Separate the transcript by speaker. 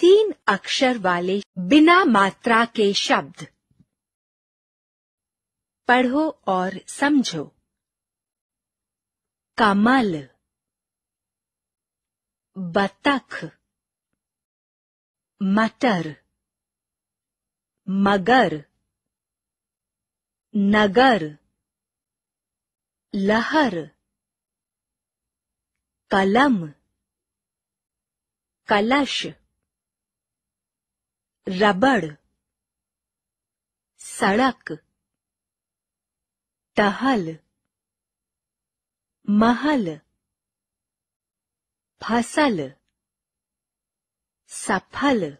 Speaker 1: तीन अक्षर वाले बिना मात्रा के शब्द पढ़ो और समझो कमल बतख मटर मगर नगर लहर कलम कलश रबड़ सड़क टहल महल फसल
Speaker 2: सफल